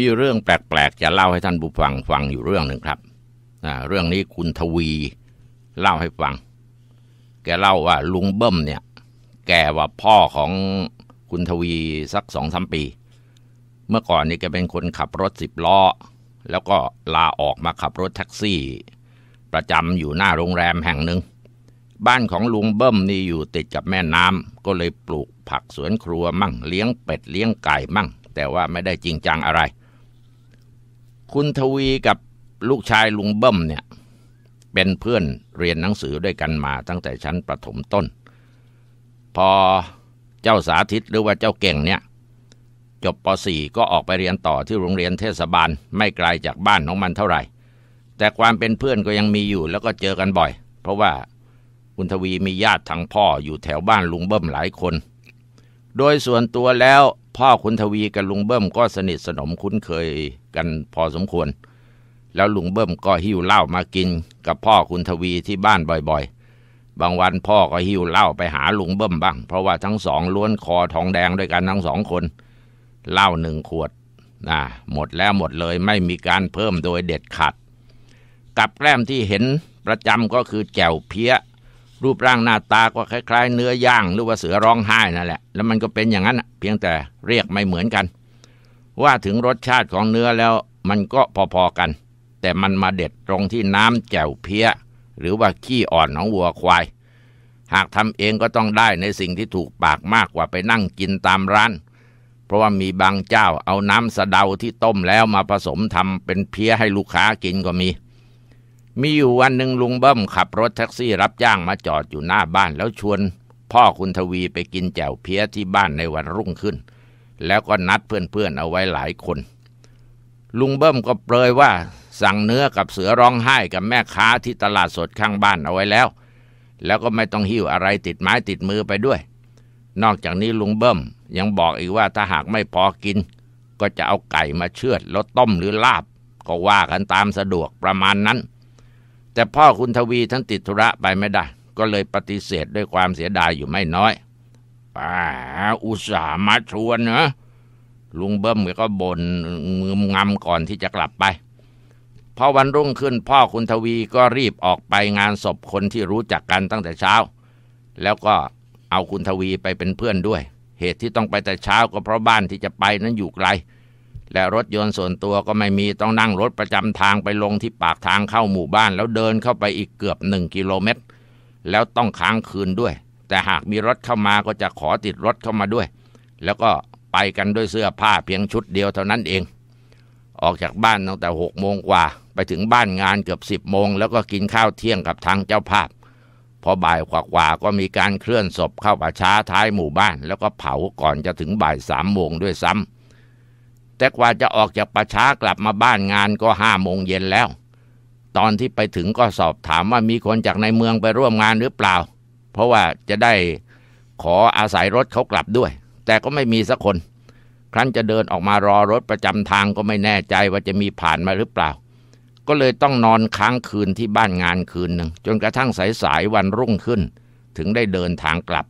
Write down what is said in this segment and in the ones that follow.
มีเรื่องแปลกๆจะเล่าให้ท่านผู้ฟังฟังอยู่เรื่องหนึ่งครับ เรื่องนี้คุณทวีเล่าให้ฟัง แกเล่าว่าลุงเบิ้มเนี่ยแกว่าพ่อของคุณทวีสักสองสามปี เมื่อก่อนนี่แกเป็นคนขับรถสิบล้อ แล้วก็ลาออกมาขับรถแท็กซี่ ประจำอยู่หน้าโรงแรมแห่งหนึ่ง บ้านของลุงเบิ้มนี่อยู่ติดกับแม่น้ำก็เลยปลูกผักสวนครัวมั่งเลี้ยงเป็ดเลี้ยงไก่มั่ง แต่ว่าไม่ได้จริงจังอะไรคุณทวีกับลูกชายลุงเบิ้มเนี่ยเป็นเพื่อนเรียนหนังสือด้วยกันมาตั้งแต่ชั้นประถมต้น พอเจ้าสาธิตหรือว่าเจ้าเก่งเนี่ยจบป .4 ก็ออกไปเรียนต่อที่โรงเรียนเทศบาลไม่ไกลจากบ้านของมันเท่าไหร่ แต่ความเป็นเพื่อนก็ยังมีอยู่แล้วก็เจอกันบ่อยเพราะว่าคุณทวีมีญาติทางพ่ออยู่แถวบ้านลุงเบิ้มหลายคน โดยส่วนตัวแล้วพ่อคุณทวีกับลุงเบิ้มก็สนิทสนมคุ้นเคยกันพอสมควร แล้วลุงเบิ้มก็หิ้วเหล้ามากินกับพ่อคุณทวีที่บ้านบ่อยๆ บางวันพ่อก็หิ้วเหล้าไปหาลุงเบิ้มบ้าง เพราะว่าทั้งสองล้วนคอทองแดงด้วยกันทั้งสองคน เหล้าหนึ่งขวดนะหมดแล้วหมดเลยไม่มีการเพิ่มโดยเด็ดขาด กับแกล้มที่เห็นประจำก็คือแจ่วเพี้ยรูปร่างหน้าตาก็คล้ายๆ เนื้อย่างหรือว่าเสือร้องไห้นั่นแหละ แล้วมันก็เป็นอย่างนั้นเพียงแต่เรียกไม่เหมือนกันว่าถึงรสชาติของเนื้อแล้วมันก็พอๆกัน แต่มันมาเด็ดตรงที่น้ำแจ่วเพี้ยหรือว่าขี้อ่อนของวัวควาย หากทำเองก็ต้องได้ในสิ่งที่ถูกปากมากกว่าไปนั่งกินตามร้าน เพราะว่ามีบางเจ้าเอาน้ำสะเดาที่ต้มแล้วมาผสมทำเป็นเพี้ยให้ลูกค้ากินก็มี มีอยู่วันหนึ่งลุงเบิ้มขับรถแท็กซี่รับจ้างมาจอดอยู่หน้าบ้านแล้วชวนพ่อคุณทวีไปกินแจ่วเพี้ยที่บ้านในวันรุ่งขึ้นแล้วก็นัดเพื่อนๆเอาไว้หลายคน ลุงเบิ้มก็เปรยว่าสั่งเนื้อกับเสือร้องไห้กับแม่ค้าที่ตลาดสดข้างบ้านเอาไว้แล้ว แล้วก็ไม่ต้องหิ้วอะไรติดไม้ติดมือไปด้วย นอกจากนี้ลุงเบิ้มยังบอกอีกว่าถ้าหากไม่พอกิน ก็จะเอาไก่มาเชือดแล้วต้มหรือลาบ ก็ว่ากันตามสะดวกประมาณนั้น แต่พ่อคุณทวีท่านติดธุระไปไม่ได้ ก็เลยปฏิเสธด้วยความเสียดายอยู่ไม่น้อยป้าอุตส่าห์มาชวนเนอะลุงเบิ้มก็บน่นงืมงำก่อนที่จะกลับไปพอวันรุ่งขึ้นพ่อคุณทวีก็รีบออกไปงานศพคนที่รู้จักกันตั้งแต่เช้า แล้วก็เอาคุณทวีไปเป็นเพื่อนด้วย เหตุที่ต้องไปแต่เช้าก็เพราะบ้านที่จะไปนั้นอยู่ไกล และรถยนต์ส่วนตัวก็ไม่มีต้องนั่งรถประจำทางไปลงที่ปากทางเข้าหมู่บ้าน แล้วเดินเข้าไปอีกเกือบหนึ่งกิโลเมตร แล้วต้องค้างคืนด้วยแต่หากมีรถเข้ามาก็จะขอติดรถเข้ามาด้วย แล้วก็ไปกันด้วยเสื้อผ้าเพียงชุดเดียวเท่านั้นเอง ออกจากบ้านตั้งแต่หกโมงกว่า ไปถึงบ้านงานเกือบสิบโมงแล้วก็กินข้าวเที่ยงกับทางเจ้าภาพพอบ่ายกว่ากาก็มีการเคลื่อนศพเข้าป่าช้าท้ายหมู่บ้าน แล้วก็เผาก่อนจะถึงบ่ายสามโมงด้วยซ้ำแต่กว่าจะออกจากป่าช้ากลับมาบ้านงานก็ห้าโมงเย็นแล้ว ตอนที่ไปถึงก็สอบถามว่ามีคนจากในเมืองไปร่วมงานหรือเปล่าเพราะว่าจะได้ขออาศัยรถเขากลับด้วย แต่ก็ไม่มีสักคน ครั้นจะเดินออกมารอรถประจำทางก็ไม่แน่ใจว่าจะมีผ่านมาหรือเปล่า ก็เลยต้องนอนค้างคืนที่บ้านงานคืนหนึ่ง จนกระทั่งสายๆวันรุ่งขึ้นถึงได้เดินทางกลับ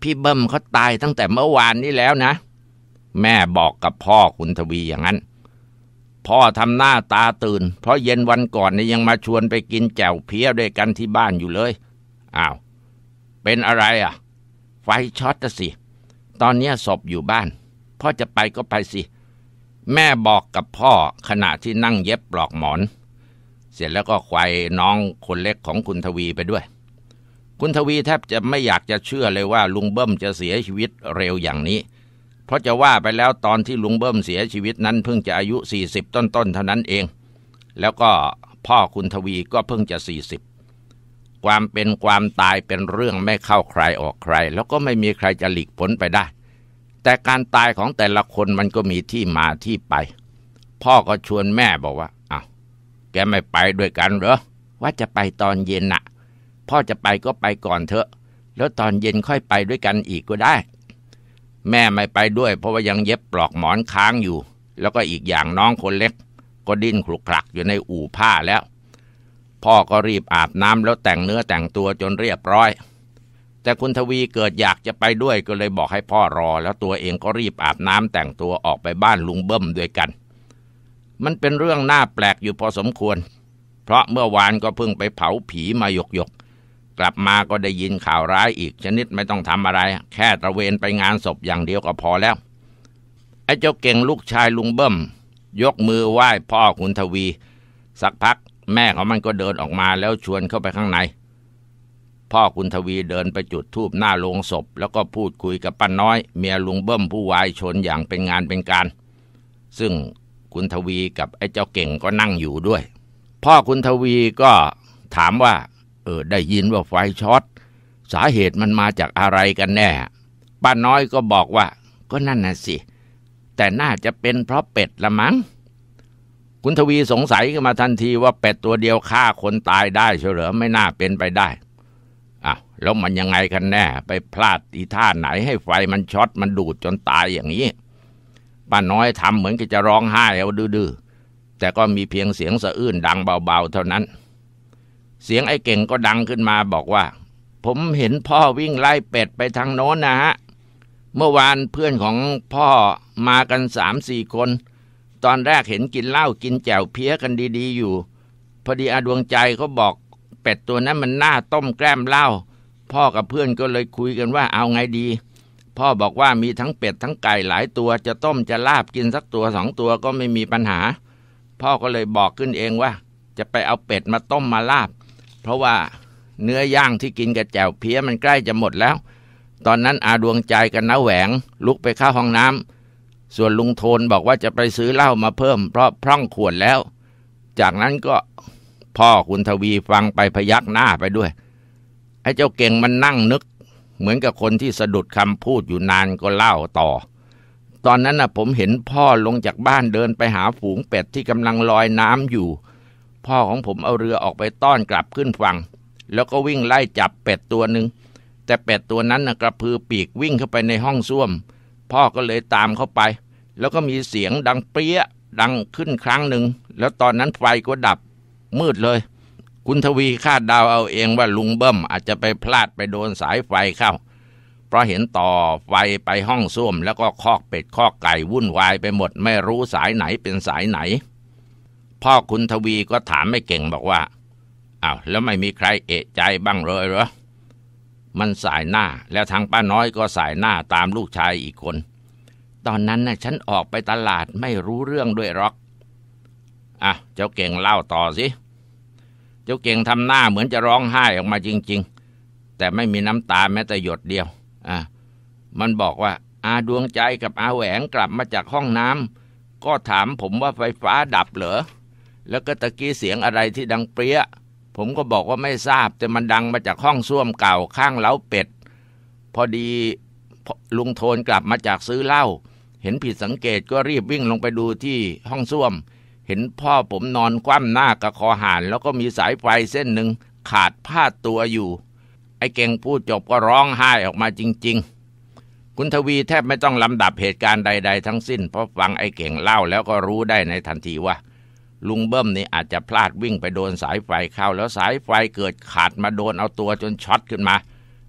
พี่เบิ้มเขาตายตั้งแต่เมื่อวานนี้แล้วนะ แม่บอกกับพ่อคุณทวีอย่างนั้น พ่อทำหน้าตาตื่นเพราะเย็นวันก่อนนี่ยยังมาชวนไปกินแจ่วเพี้ยด้วยกันที่บ้านอยู่เลยอ้าว เป็นอะไรอ่ะ ไฟช็อตสิ ตอนนี้ศพอยู่บ้าน พ่อจะไปก็ไปสิ แม่บอกกับพ่อขณะที่นั่งเย็บปลอกหมอน เสร็จแล้วก็ควายน้องคนเล็กของคุณทวีไปด้วย คุณทวีแทบจะไม่อยากจะเชื่อเลยว่าลุงเบิ้มจะเสียชีวิตเร็วอย่างนี้ เพราะจะว่าไปแล้วตอนที่ลุงเบิ้มเสียชีวิตนั้นเพิ่งจะอายุ 40ต้นๆเท่านั้นเอง แล้วก็พ่อคุณทวีก็เพิ่งจะ40ความเป็นความตายเป็นเรื่องไม่เข้าใครออกใคร แล้วก็ไม่มีใครจะหลีกพ้นไปได้ แต่การตายของแต่ละคนมันก็มีที่มาที่ไป พ่อก็ชวนแม่บอกว่าอา้าวแกไม่ไปด้วยกันเหรอว่าจะไปตอนเย็นน่ะ พ่อจะไปก็ไปก่อนเถอะ แล้วตอนเย็นค่อยไปด้วยกันอีกก็ได้ แม่ไม่ไปด้วย เพราะว่ายังเย็บปลอกหมอนค้างอยู่ แล้วก็อีกอย่างน้องคนเล็ก ก็ดิ้นคลุกคลักอยู่ในอู่ผ้าแล้วพ่อก็รีบอาบน้ำแล้วแต่งเนื้อแต่งตัวจนเรียบร้อย แต่คุณทวีเกิดอยากจะไปด้วยก็เลยบอกให้พ่อรอ แล้วตัวเองก็รีบอาบน้ำแต่งตัวออกไปบ้านลุงเบิ้มด้วยกัน มันเป็นเรื่องน่าแปลกอยู่พอสมควร เพราะเมื่อวานก็เพิ่งไปเผาผีมาหยกหยกกลับมาก็ได้ยินข่าวร้ายอีกชนิดไม่ต้องทำอะไร แค่ตระเวนไปงานศพอย่างเดียวก็พอแล้วไอ้เจ้าเก่งลูกชายลุงเบิ้ม ยกมือไหว้พ่อคุณทวี สักพักแม่ของมันก็เดินออกมาแล้วชวนเข้าไปข้างใน พ่อคุณทวีเดินไปจุดทูบหน้าโลงศพแล้วก็พูดคุยกับป้าน้อย เมียลุงเบิ้มผู้วายชนอย่างเป็นงานเป็นการ ซึ่งคุณทวีกับไอ้เจ้าเก่งก็นั่งอยู่ด้วย พ่อคุณทวีก็ถามว่า เออได้ยินว่าไฟช็อต สาเหตุมันมาจากอะไรกันแน่ป้าน้อยก็บอกว่าก็นั่นน่ะสิ แต่น่าจะเป็นเพราะเป็ดละมั้งคุณทวีสงสัยขึ้นมาทันทีว่าเป็ดตัวเดียวฆ่าคนตายได้เฉลอไม่น่าเป็นไปได้อ้าวแล้วมันยังไงกันแน่ ไปพลาดอีท่าไหนให้ไฟมันช็อตมันดูดจนตายอย่างนี้ป้าน้อยทำเหมือนกับจะร้องไห้เอาดื้อแต่ก็มีเพียงเสียงสะอื้นดังเบาๆเท่านั้น เสียงไอ้เก่งก็ดังขึ้นมาบอกว่า ผมเห็นพ่อวิ่งไล่เป็ดไปทางโน้นนะฮะเมื่อวานเพื่อนของพ่อมากันสามสี่คนตอนแรกเห็นกินเหล้ากินแจ่วเพี้ยกันดีๆอยู่พอดีอาดวงใจเขาบอกเป็ดตัวนั้นมันหน้าต้มแกล้มเหล้าพ่อกับเพื่อนก็เลยคุยกันว่าเอาไงดี พ่อบอกว่ามีทั้งเป็ดทั้งไก่หลายตัวจะต้มจะลาบกินสักตัวสองตัวก็ไม่มีปัญหา พ่อก็เลยบอกขึ้นเองว่า จะไปเอาเป็ดมาต้มมาลาบเพราะว่าเนื้อย่างที่กินกับแจ่วเพี้ยมันใกล้จะหมดแล้ว ตอนนั้นอาดวงใจกับน้าแหวง ลุกไปเข้าห้องน้ำส่วนลุงโทนบอกว่าจะไปซื้อเหล้ามาเพิ่มเพราะพร่องขวดแล้ว จากนั้นก็พ่อคุณทวีฟังไปพยักหน้าไปด้วย ไอ้เจ้าเก่งมันนั่งนึก เหมือนกับคนที่สะดุดคำพูดอยู่นานก็เล่าต่อ ตอนนั้นน่ะผมเห็นพ่อลงจากบ้านเดินไปหาฝูงเป็ดที่กำลังลอยน้ำอยู่ พ่อของผมเอาเรือออกไปต้อนกลับขึ้นฝั่งแล้วก็วิ่งไล่จับเป็ดตัวหนึ่งแต่เป็ดตัวนั้นนะกระพือปีกวิ่งเข้าไปในห้องส้วมพ่อก็เลยตามเข้าไป แล้วก็มีเสียงดังเปี้ยดังขึ้นครั้งหนึ่ง แล้วตอนนั้นไฟก็ดับ มืดเลย คุณทวีคาดดาวเอาเองว่าลุงเบิ้มอาจจะไปพลาดไปโดนสายไฟเข้า เพราะเห็นต่อไฟไปห้องส้วม แล้วก็คอกเป็ดคอกไก่วุ่นวายไปหมดไม่รู้สายไหนเป็นสายไหน พ่อคุณทวีก็ถามไม่เก่งบอกว่าอา้าวแล้วไม่มีใครเอะใจบ้างเลยเหรอมันสายหน้า แล้วทางป้าน้อยก็สายหน้าตามลูกชายอีกคน ตอนนั้นนะ่ะฉันออกไปตลาดไม่รู้เรื่องด้วยหรอกอ่ะ เจ้าเก่งเล่าต่อสิเจ้าเก่งทำหน้าเหมือนจะร้องไห้ออกมาจริง ๆ แต่ไม่มีน้ำตาแม้แต่หยดเดียว อ่ะมันบอกว่าอาดวงใจกับอาแหวงกลับมาจากห้องน้ำก็ถามผมว่าไฟฟ้าดับเหรอแล้วก็ตะกี้เสียงอะไรที่ดังเปรี้ยผมก็บอกว่าไม่ทราบแต่มันดังมาจากห้องส้วมเก่าข้างเล้าเป็ด พอดีลุงโทนกลับมาจากซื้อเหล้าเห็นผิดสังเกตก็รีบวิ่งลงไปดูที่ห้องส้วม เห็นพ่อผมนอนคว่ำหน้ากับคอหาน แล้วก็มีสายไฟเส้นหนึ่งขาดพาดตัวอยู่ ไอ้เก่งพูดจบก็ร้องไห้ออกมาจริง ๆ คุณทวีแทบไม่ต้องลำดับเหตุการณ์ใด ๆ ทั้งสิ้นเพราะฟังไอ้เก่งเล่าแล้วก็รู้ได้ในทันทีว่าลุงเบิ้มนี่อาจจะพลาดวิ่งไปโดนสายไฟเข้าแล้วสายไฟเกิดขาดมาโดนเอาตัวจนช็อตขึ้นมา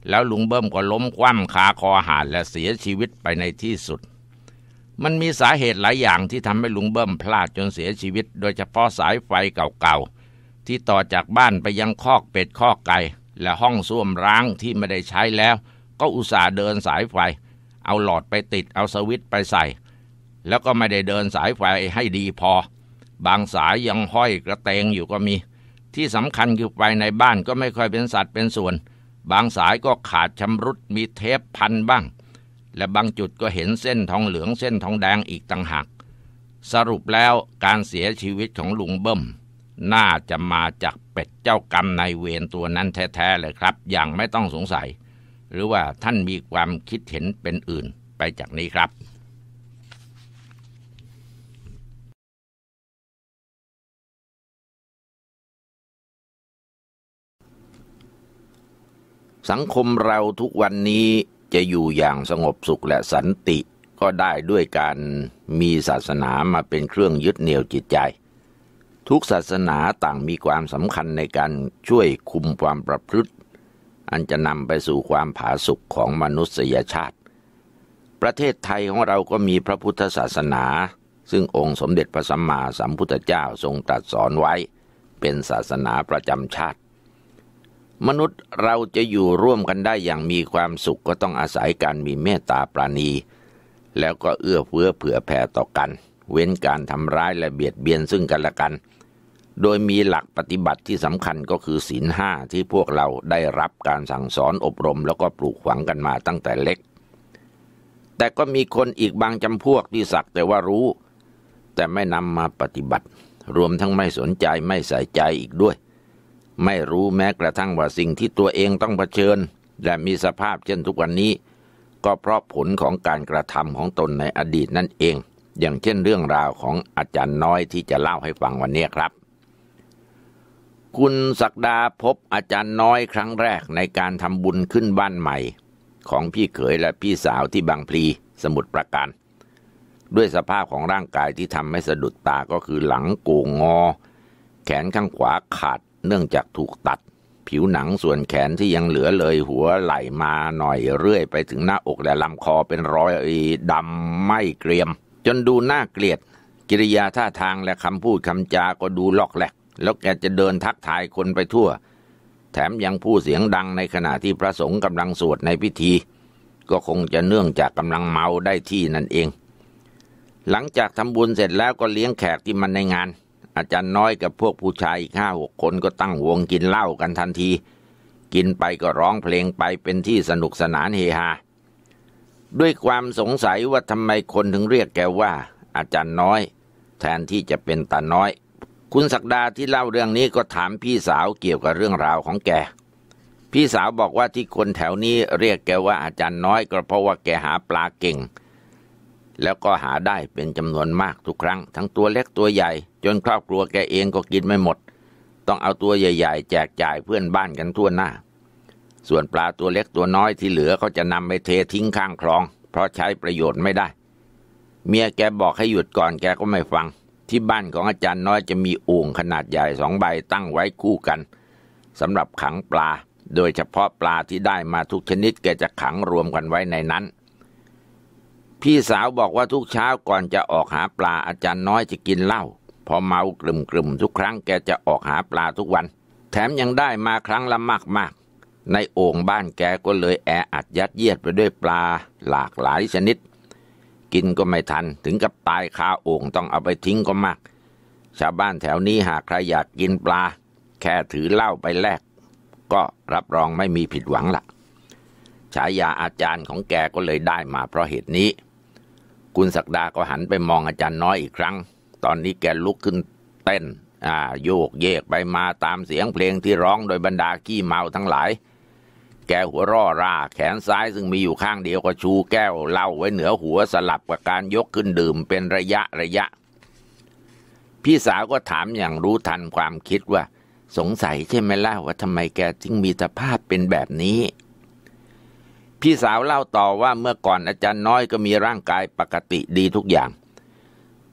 แล้วลุงเบิ้มก็ล้มคว่ำขาคอหาดและเสียชีวิตไปในที่สุด มันมีสาเหตุหลายอย่างที่ทำให้ลุงเบิ้มพลาดจนเสียชีวิต โดยเฉพาะสายไฟเก่าๆ ที่ต่อจากบ้านไปยังคอกเป็ดคอกไก่และห้องส้วมร้างที่ไม่ได้ใช้แล้ว ก็อุตส่าห์เดินสายไฟ เอาหลอดไปติดเอาสวิตไปใส่ แล้วก็ไม่ได้เดินสายไฟให้ดีพอบางสายยังห้อยกระเตงอยู่ก็มี ที่สำคัญคือไปในบ้านก็ไม่ค่อยเป็นสัตว์เป็นส่วน บางสายก็ขาดชำรุดมีเทปพันบ้าง และบางจุดก็เห็นเส้นทองเหลืองเส้นทองแดงอีกต่างหากสรุปแล้วการเสียชีวิตของลุงเบิ้มน่าจะมาจากเป็ดเจ้ากรรมนายเวรตัวนั้นแท้ๆเลยครับ อย่างไม่ต้องสงสัย หรือว่าท่านมีความคิดเห็นเป็นอื่นไปจากนี้ครับสังคมเราทุกวันนี้จะอยู่อย่างสงบสุขและสันติก็ได้ด้วยการมีศาสนามาเป็นเครื่องยึดเหนี่ยวจิตใจ ทุกศาสนาต่างมีความสำคัญในการช่วยคุมความประพฤติ อันจะนำไปสู่ความผาสุกของมนุษยชาติ ประเทศไทยของเราก็มีพระพุทธศาสนา ซึ่งองค์สมเด็จพระสัมมาสัมพุทธเจ้าทรงตรัสสอนไว้ เป็นศาสนาประจำชาติมนุษย์เราจะอยู่ร่วมกันได้อย่างมีความสุขก็ต้องอาศัยการมีเมตตาปราณีแล้วก็เอื้อเฟื้อเผื่อแผ่ต่อกัน เว้นการทำร้ายและเบียดเบียนซึ่งกันและกัน โดยมีหลักปฏิบัติที่สำคัญก็คือศีลห้าที่พวกเราได้รับการสั่งสอนอบรมแล้วก็ปลูกฝังกันมาตั้งแต่เล็ก แต่ก็มีคนอีกบางจำพวกที่สักแต่ว่ารู้ แต่ไม่นำมาปฏิบัติ รวมทั้งไม่สนใจไม่ใส่ใจอีกด้วยไม่รู้แม้กระทั่งว่าสิ่งที่ตัวเองต้องเผชิญ และมีสภาพเช่นทุกวันนี้ ก็เพราะผลของการกระทำของตนในอดีตนั่นเอง อย่างเช่นเรื่องราวของอาจารย์น้อยที่จะเล่าให้ฟังวันนี้ครับ คุณศักดาพบอาจารย์น้อยครั้งแรกในการทำบุญขึ้นบ้านใหม่ ของพี่เขยและพี่สาวที่บางพลีสมุทรปราการ ด้วยสภาพของร่างกายที่ทำให้สะดุดตาก็คือหลังโกงงอ แขนข้างขวาขาดเนื่องจากถูกตัดผิวหนังส่วนแขนที่ยังเหลือเลยหัวไหลมาหน่อยเรื่อยไปถึงหน้าอกและลำคอเป็นรอยดำไม่เกรียมจนดูน่าเกลียดกิริยาท่าทางและคำพูดคำจา ก็ดูลอกแหลกแล้วแกจะเดินทักทายคนไปทั่ว แถมยังพูดเสียงดังในขณะที่พระสงฆ์กำลังสวดในพิธีก็คงจะเนื่องจากกำลังเมาได้ที่นั่นเองหลังจากทำบุญเสร็จแล้วก็เลี้ยงแขกที่มันในงานอาจารย์น้อยกับพวกผู้ชายอีกห้าหกคนก็ตั้งวงกินเหล้ากันทันที กินไปก็ร้องเพลงไปเป็นที่สนุกสนานเฮฮาด้วยความสงสัยว่าทำไมคนถึงเรียกแกว่าอาจารย์น้อยแทนที่จะเป็นตาน้อย คุณศักดาที่เล่าเรื่องนี้ก็ถามพี่สาวเกี่ยวกับเรื่องราวของแกพี่สาวบอกว่าที่คนแถวนี้เรียกแกว่าอาจารย์น้อยก็เพราะว่าแกหาปลาเก่งแล้วก็หาได้เป็นจำนวนมากทุกครั้ง ทั้งตัวเล็กตัวใหญ่จนครอบครัวแกเองก็กินไม่หมด ต้องเอาตัวใหญ่ ๆ แจกจ่ายเพื่อนบ้านกันทั่วหน้า ส่วนปลาตัวเล็กตัวน้อยที่เหลือเขาจะนำไปเททิ้งข้างคลอง เพราะใช้ประโยชน์ไม่ได้ เมียแกบอกให้หยุดก่อนแกก็ไม่ฟัง ที่บ้านของอาจารย์น้อยจะมีโอ่งขนาดใหญ่สองใบตั้งไว้คู่กันสำหรับขังปลา โดยเฉพาะปลาที่ได้มาทุกชนิดแกจะขังรวมกันไว้ในนั้นพี่สาวบอกว่าทุกเช้าก่อนจะออกหาปลาอาจารย์น้อยจะกินเหล้าพอเมากลุ่มกลุ่มทุกครั้งแกจะออกหาปลาทุกวัน แถมยังได้มาครั้งละมากมากในโอ่งบ้านแกก็เลยแออัดยัดเยียดไปด้วยปลาหลากหลายชนิด กินก็ไม่ทันถึงกับตายคาโอ่งต้องเอาไปทิ้งก็มากชาวบ้านแถวนี้หากใครอยากกินปลา แค่ถือเหล้าไปแลกก็รับรองไม่มีผิดหวังละ่ะฉายาอาจารย์ของแกก็เลยได้มาเพราะเหตุนี้คุณศักดาก็หันไปมองอาจารย์น้อยอีกครั้ง ตอนนี้แกลุกขึ้นเต้น อ่า โยกเยกไปมาตามเสียงเพลงที่ร้องโดยบรรดาขี้เมาทั้งหลาย แกหัวร่อรา แขนซ้ายซึ่งมีอยู่ข้างเดียวก็ชูแก้วเหล้าไว้เหนือหัวสลับกับการยกขึ้นดื่มเป็นระยะระยะ พี่สาวก็ถามอย่างรู้ทันความคิดว่า สงสัยใช่ไหมล่ะว่าทำไมแกจึงมีสภาพเป็นแบบนี้พี่สาวเล่าต่อว่าเมื่อก่อนอาจารย์น้อยก็มีร่างกายปกติดีทุกอย่าง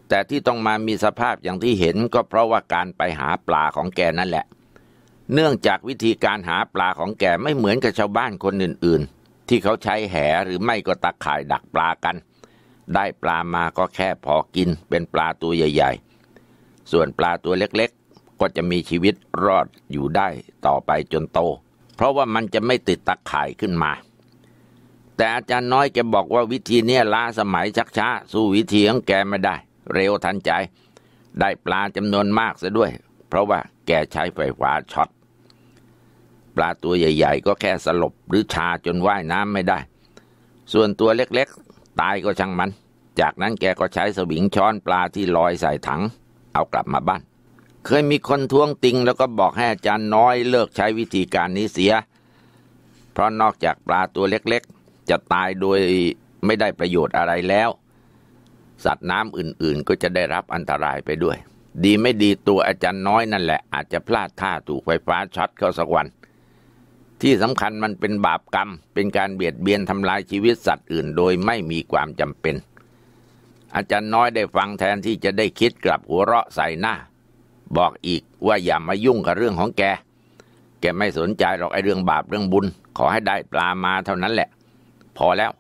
แต่ที่ต้องมามีสภาพอย่างที่เห็นก็เพราะว่าการไปหาปลาของแกนั่นแหละ เนื่องจากวิธีการหาปลาของแกไม่เหมือนกับชาวบ้านคนอื่น ๆ ที่เขาใช้แหหรือไม่ก็ตะข่ายดักปลากัน ได้ปลามาก็แค่พอกินเป็นปลาตัวใหญ่ ๆ ส่วนปลาตัวเล็กๆ ก็จะมีชีวิตรอดอยู่ได้ต่อไปจนโต เพราะว่ามันจะไม่ติดตะข่ายขึ้นมาแต่อาจารย์น้อยแกบอกว่าวิธีเนี้ยล้าสมัยชักช้าสู้วิธีของแกไม่ได้ เร็วทันใจ ได้ปลาจำนวนมากซะด้วย เพราะว่าแกใช้ไฟฟ้าช็อตปลาตัวใหญ่ๆก็แค่สลบ หรือชาจนว่ายน้ำไม่ได้ ส่วนตัวเล็กๆ ตายก็ช่างมัน จากนั้นแกก็ใช้สวิงช้อนปลาที่ลอยใส่ถัง เอากลับมาบ้าน เคยมีคนท้วงติง แล้วก็บอกให้อาจารย์น้อยเลิกใช้วิธีการนี้เสีย เพราะนอกจากปลาตัวเล็กจะตายโดยไม่ได้ประโยชน์อะไรแล้ว สัตว์น้ำอื่น ๆ ก็จะได้รับอันตรายไปด้วย ดีไม่ดีตัวอาจารย์น้อยนั่นแหละ อาจจะพลาดท่าถูกไฟฟ้าช็อตเข้าสักวัน ที่สำคัญมันเป็นบาปกรรม เป็นการเบียดเบียนทำลายชีวิตสัตว์อื่นโดยไม่มีความจำเป็น อาจารย์น้อยได้ฟังแทนที่จะได้คิดกลับหัวเราะใส่หน้า บอกอีกว่าอย่ามายุ่งกับเรื่องของแก แกไม่สนใจหรอกไอ้เรื่องบาปเรื่องบุญ ขอให้ได้ปลามาเท่านั้นแหละพอแล้ว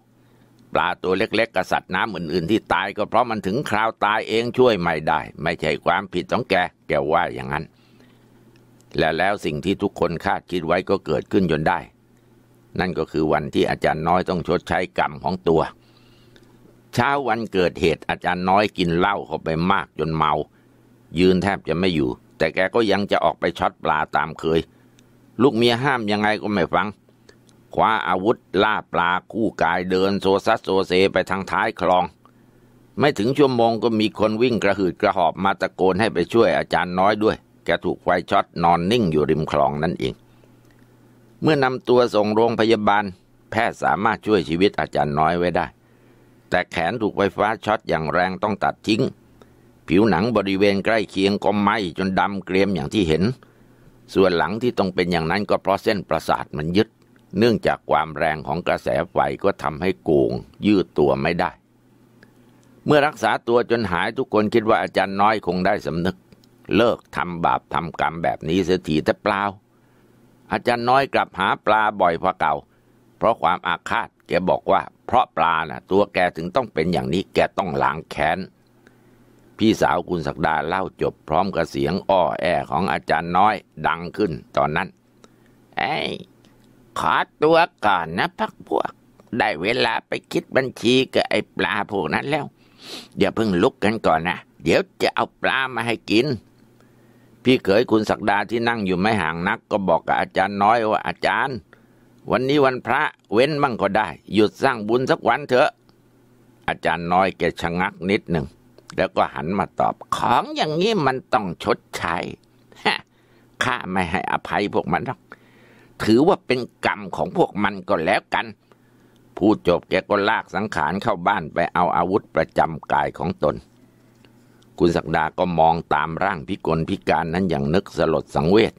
ปลาตัวเล็กๆกับสัตว์น้ำอื่น ๆที่ตายก็เพราะมันถึงคราวตายเองช่วยไม่ได้ ไม่ใช่ความผิดของแกแกว่าอย่างนั้น และแล้วสิ่งที่ทุกคนคาดคิดไว้ก็เกิดขึ้นจนได้ นั่นก็คือวันที่อาจารย์น้อยต้องชดใช้กรรมของตัวเช้าวันเกิดเหตุอาจารย์น้อยกินเหล้าเข้าไปมากจนเมายืนแทบจะไม่อยู่ แต่แกก็ยังจะออกไปช็อตปลาตามเคย ลูกเมียห้ามยังไงก็ไม่ฟังคว้าอาวุธล่าปลา คู่กายเดินโซซัสโซเซไปทางท้ายคลอง ไม่ถึงชั่วโมงก็มีคนวิ่งกระหืดกระหอบมาตะโกนให้ไปช่วยอาจารย์น้อยด้วย แกถูกไฟช็อต นอนนิ่งอยู่ริมคลองนั่นเอง เมื่อนำตัวส่งโรงพยาบาล แพทย์สามารถช่วยชีวิตอาจารย์น้อยไว้ได้ แต่แขนถูกไฟฟ้าช็อต อย่างแรงต้องตัดทิ้ง ผิวหนังบริเวณใกล้เคียงก็ไหม้จนดำเกรียมอย่างที่เห็น ส่วนหลังที่ต้องเป็นอย่างนั้นก็เพราะเส้นประสาทมันยึดเนื่องจากความแรงของกระแสไฟก็ทำให้โกงยืดตัวไม่ได้ เมื่อรักษาตัวจนหายทุกคนคิดว่าอาจารย์น้อยคงได้สำนึก เลิกทำบาปทำกรรมแบบนี้เสียทีแต่เปล่า อาจารย์น้อยกลับหาปลาบ่อยกว่าเก่า เพราะความอาฆาต แกบอกว่าเพราะปลาน่ะตัวแกถึงต้องเป็นอย่างนี้แกต้องหลางแค้น พี่สาวคุณศักดาเล่าจบ พร้อมกับเสียง อ้อแอของอาจารย์น้อยดังขึ้นตอนนั้นเอ้ขอตัวก่อนนะพักพวก ได้เวลาไปคิดบัญชีกับไอ้ปลาพวกนั้นแล้วเดี๋ยวเพิ่งลุกกันก่อนนะเดี๋ยวจะเอาปลามาให้กิน พี่เขยคุณศักดาที่นั่งอยู่ไม่ห่างนักก็บอกกับอาจารย์น้อยว่าอาจารย์ วันนี้วันพระเว้นบ้างก็ได้หยุดสร้างบุญสักวันเถอะ อาจารย์น้อยแกชะงักนิดหนึ่งแล้วก็หันมาตอบ ของอย่างนี้มันต้องชดใช้ข้าไม่ให้อภัยพวกมันหรอกถือว่าเป็นกรรมของพวกมันก็แล้วกัน พูดจบแกก็ลากสังขารเข้าบ้านไปเอาอาวุธประจำกายของตน คุณศักดาก็มองตามร่างพิกลพิการนั้นอย่างนึกสลดสังเวช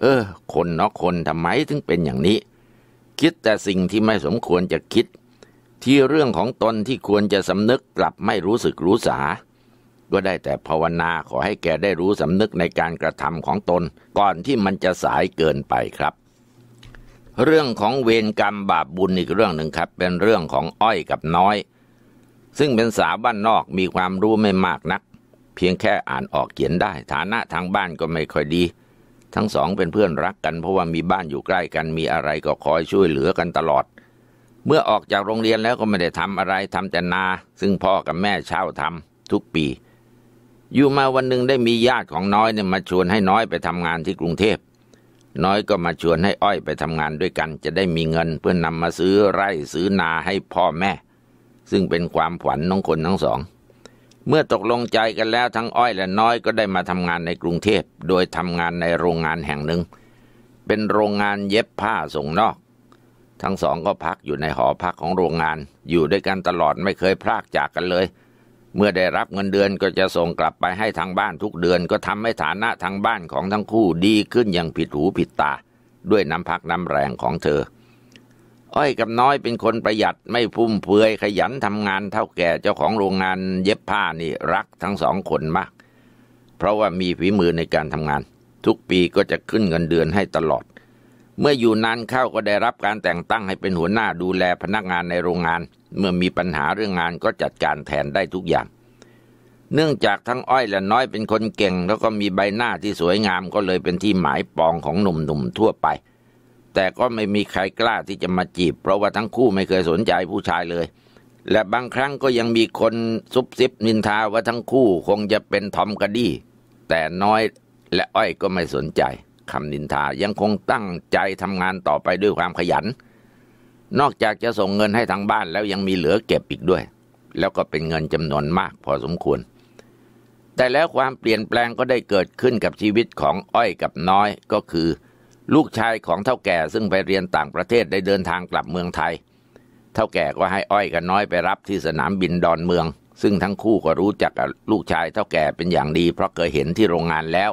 เออ คนเนาะคนทำไมถึงเป็นอย่างนี้ คิดแต่สิ่งที่ไม่สมควรจะคิด ที่เรื่องของตนที่ควรจะสำนึกกลับไม่รู้สึกรู้สา ก็ได้แต่ภาวนาขอให้แกได้รู้สำนึกในการกระทำของตน ก่อนที่มันจะสายเกินไปครับเรื่องของเวรกรรมบาปบุญอีกเรื่องหนึ่งครับ เป็นเรื่องของอ้อยกับน้อย ซึ่งเป็นสาวบ้านนอกมีความรู้ไม่มากนัก เพียงแค่อ่านออกเขียนได้ ฐานะทางบ้านก็ไม่ค่อยดี ทั้งสองเป็นเพื่อนรักกันเพราะว่ามีบ้านอยู่ใกล้กันมีอะไรก็คอยช่วยเหลือกันตลอด เมื่อออกจากโรงเรียนแล้วก็ไม่ได้ทำอะไรทำแต่นา ซึ่งพ่อกับแม่เช่าทำทุกปีอยู่มาวันหนึ่งได้มีญาติของน้อยเนี่ยมาชวนให้น้อยไปทำงานที่กรุงเทพน้อยก็มาชวนให้อ้อยไปทำงานด้วยกันจะได้มีเงิน เพื่อนนำมาซื้อไร่ซื้อนาให้พ่อแม่ ซึ่งเป็นความฝันน้องคนทั้งสอง เมื่อตกลงใจกันแล้วทั้งอ้อยและน้อยก็ได้มาทำงานในกรุงเทพโดยทำงานในโรงงานแห่งหนึ่ง เป็นโรงงานเย็บผ้าส่งนอก ทั้งสองก็พักอยู่ในหอพักของโรงงาน อยู่ด้วยกันตลอดไม่เคยพลากจากกันเลยเมื่อได้รับเงินเดือนก็จะส่งกลับไปให้ทางบ้านทุกเดือนก็ทำให้ฐานะทางบ้านของทั้งคู่ดีขึ้นอย่างผิดหูผิดตา ด้วยน้ำพักน้ำแรงของเธอ อ้อยกับน้อยเป็นคนประหยัดไม่ฟุ่มเฟือยขยันทำงานเท่าแก่เจ้าของโรงงานเย็บผ้านี่รักทั้งสองคนมาก เพราะว่ามีฝีมือในการทำงาน ทุกปีก็จะขึ้นเงินเดือนให้ตลอดเมื่ออยู่นานเข้าก็ได้รับการแต่งตั้งให้เป็นหัวหน้าดูแลพนักงานในโรงงานเมื่อมีปัญหาเรื่องงานก็จัดการแทนได้ทุกอย่าง เนื่องจากทั้งอ้อยและน้อยเป็นคนเก่งแล้วก็มีใบหน้าที่สวยงามก็เลยเป็นที่หมายปองของหนุ่มๆทั่วไป แต่ก็ไม่มีใครกล้าที่จะมาจีบ เพราะว่าทั้งคู่ไม่เคยสนใจผู้ชายเลย และบางครั้งก็ยังมีคนซุบซิบนินทาว่าทั้งคู่คงจะเป็นทอมกระดี้แต่น้อยและอ้อยก็ไม่สนใจคำนินทายังคงตั้งใจทำงานต่อไปด้วยความขยันนอกจากจะส่งเงินให้ทางบ้านแล้วยังมีเหลือเก็บอีกด้วย แล้วก็เป็นเงินจำนวนมากพอสมควรแต่แล้วความเปลี่ยนแปลงก็ได้เกิดขึ้นกับชีวิตของอ้อยกับน้อย ก็คือ ลูกชายของเท่าแก่ซึ่งไปเรียนต่างประเทศได้เดินทางกลับเมืองไทยเท่าแก่ก็ให้อ้อยกับน้อยไปรับที่สนามบินดอนเมือง ซึ่งทั้งคู่ก็รู้จักลูกชายเท่าแก่เป็นอย่างดี เพราะเคยเห็นที่โรงงานแล้ว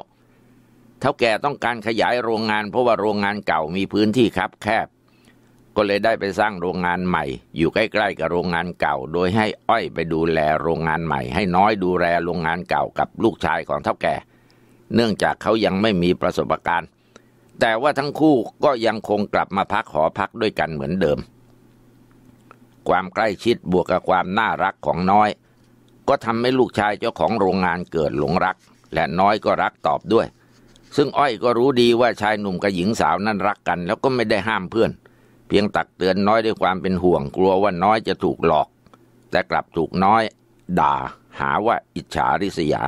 เท่าแก่ต้องการขยายโรงงานเพราะว่าโรงงานเก่ามีพื้นที่คับแคบก็เลยได้ไปสร้างโรงงานใหม่ อยู่ใกล้ ๆกับโรงงานเก่าโดยให้อ้อยไปดูแลโรงงานใหม่ให้น้อยดูแลโรงงานเก่ากับลูกชายของเท่าแก่ เนื่องจากเขายังไม่มีประสบการณ์ แต่ว่าทั้งคู่ก็ยังคงกลับมาพักหอพักด้วยกันเหมือนเดิม ความใกล้ชิดบวกกับความน่ารักของน้อย ก็ทำให้ลูกชายเจ้าของโรงงานเกิดหลงรัก และน้อยก็รักตอบด้วย ซึ่งอ้อยก็รู้ดีว่าชายหนุ่มกับหญิงสาวนั้นรักกัน แล้วก็ไม่ได้ห้ามเพื่อนเพียงตักเตือนน้อยด้วยความเป็นห่วงกลัวว่าน้อยจะถูกหลอก แต่กลับถูกน้อยด่าหาว่าอิจฉาริษยา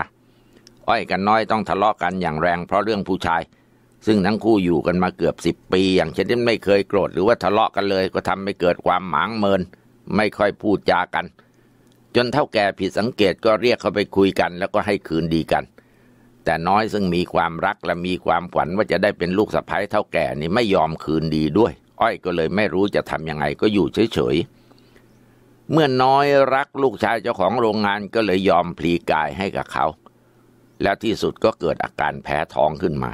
อ้อยกันน้อยต้องทะเลาะกันอย่างแรงเพราะเรื่องผู้ชาย ซึ่งทั้งคู่อยู่กันมาเกือบสิบปี อย่างเช่นที่ไม่เคยโกรธหรือว่าทะเลาะกันเลยก็ทำให้เกิดความหมางเมิน ไม่ค่อยพูดจากัน จนเท่าแก่ผิดสังเกตก็เรียกเขาไปคุยกันแล้วก็ให้คืนดีกัน แต่น้อยซึ่งมีความรักและมีความฝันว่าจะได้เป็นลูกสะใภ้เท่าแก่นี่ไม่ยอมคืนดีด้วยอ้อยก็เลยไม่รู้จะทำยังไงก็อยู่เฉยๆ เมื่อน้อยรักลูกชายเจ้าของโรงงานก็เลยยอมพลีกายให้กับเขา และที่สุดก็เกิดอาการแพ้ท้องขึ้นมา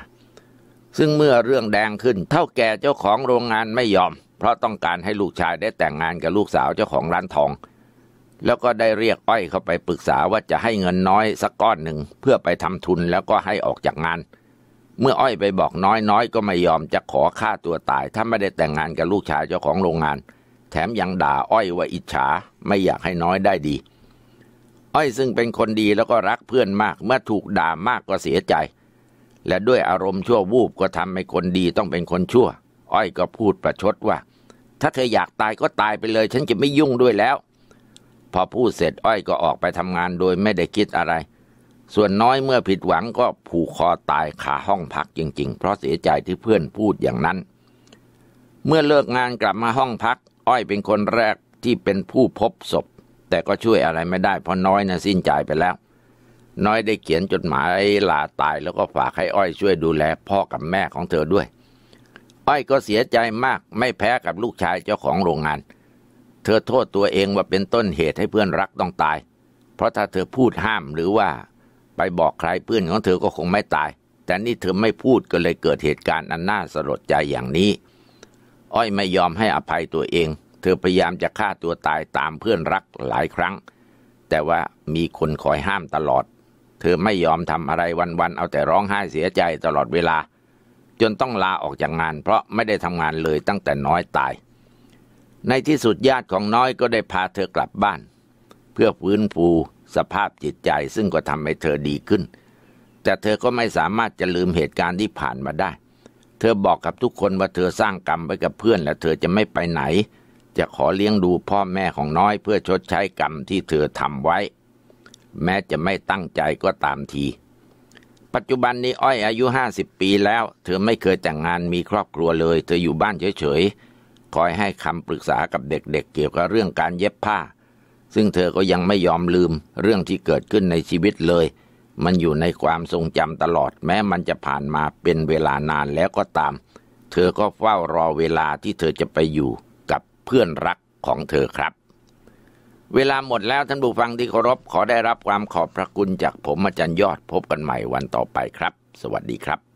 ซึ่งเมื่อเรื่องแดงขึ้นเท่าแก่เจ้าของโรงงานไม่ยอม เพราะต้องการให้ลูกชายได้แต่งงานกับลูกสาวเจ้าของร้านทอง แล้วก็ได้เรียกอ้อยเข้าไปปรึกษาว่าจะให้เงินน้อยสักก้อนหนึ่งเพื่อไปทำทุนแล้วก็ให้ออกจากงานเมื่ออ้อยไปบอกน้อยน้อยก็ไม่ยอม จะขอฆ่าตัวตายถ้าไม่ได้แต่งงานกับลูกชายเจ้าของโรงงาน แถมยังด่าอ้อยว่าอิจฉา ไม่อยากให้น้อยได้ดี อ้อยซึ่งเป็นคนดีแล้วก็รักเพื่อนมากเมื่อถูกด่ามากก็เสียใจ และด้วยอารมณ์ชั่ววูบก็ทำให้คนดีต้องเป็นคนชั่ว อ้อยก็พูดประชดว่า ถ้าเธออยากตายก็ตายไปเลย ฉันจะไม่ยุ่งด้วยแล้ว พอพูดเสร็จอ้อยก็ออกไปทำงานโดยไม่ได้คิดอะไรส่วนน้อยเมื่อผิดหวังก็ผูกคอตายขาห้องพักจริง ๆ เพราะเสียใจที่เพื่อนพูดอย่างนั้น เมื่อเลิกงานกลับมาห้องพัก อ้อยเป็นคนแรกที่เป็นผู้พบศพ แต่ก็ช่วยอะไรไม่ได้เพราะน้อยนะ่ะสิ้นใจไปแล้ว น้อยได้เขียนจดหมายลาตาย แล้วก็ฝากให้อ้อยช่วยดูแลพ่อกับแม่ของเธอด้วย อ้อยก็เสียใจมากไม่แพ้กับลูกชายเจ้าของโรงงาน เธอโทษตัวเองว่าเป็นต้นเหตุให้เพื่อนรักต้องตาย เพราะถ้าเธอพูดห้ามหรือว่าไปบอกใครเพื่อนของเธอก็คงไม่ตาย แต่นี่เธอไม่พูดก็เลยเกิดเหตุการณ์อันน่าสลดใจอย่างนี้ อ้อยไม่ยอมให้อภัยตัวเอง เธอพยายามจะฆ่าตัวตายตามเพื่อนรักหลายครั้ง แต่ว่ามีคนคอยห้ามตลอด เธอไม่ยอมทำอะไรวันๆ เอาแต่ร้องไห้เสียใจตลอดเวลา จนต้องลาออกจากงานเพราะไม่ได้ทำงานเลยตั้งแต่น้อยตาย ในที่สุดญาติของน้อยก็ได้พาเธอกลับบ้าน เพื่อฟื้นฟูสภาพจิตใจซึ่งก็ทำให้เธอดีขึ้น แต่เธอก็ไม่สามารถจะลืมเหตุการณ์ที่ผ่านมาได้ เธอบอกกับทุกคนว่าเธอสร้างกรรมไว้กับเพื่อนและเธอจะไม่ไปไหน จะขอเลี้ยงดูพ่อแม่ของน้อยเพื่อชดใช้กรรมที่เธอทำไว้ แม้จะไม่ตั้งใจก็ตามที ปัจจุบันนี้อ้อยอายุห้าสิบปีแล้ว เธอไม่เคยแต่งงานมีครอบครัวเลย เธออยู่บ้านเฉยๆคอยให้คำปรึกษากับเด็กๆเเกี่ยวกับเรื่องการเย็บผ้าซึ่งเธอก็ยังไม่ยอมลืมเรื่องที่เกิดขึ้นในชีวิตเลย มันอยู่ในความทรงจำตลอดแม้มันจะผ่านมาเป็นเวลานานแล้วก็ตาม เธอก็เฝ้ารอเวลาที่เธอจะไปอยู่กับเพื่อนรักของเธอครับ เวลาหมดแล้วท่านผู้ฟังที่เคารพขอได้รับความขอบพระคุณจากผมอาจารย์ยอดพบกันใหม่วันต่อไปครับ สวัสดีครับ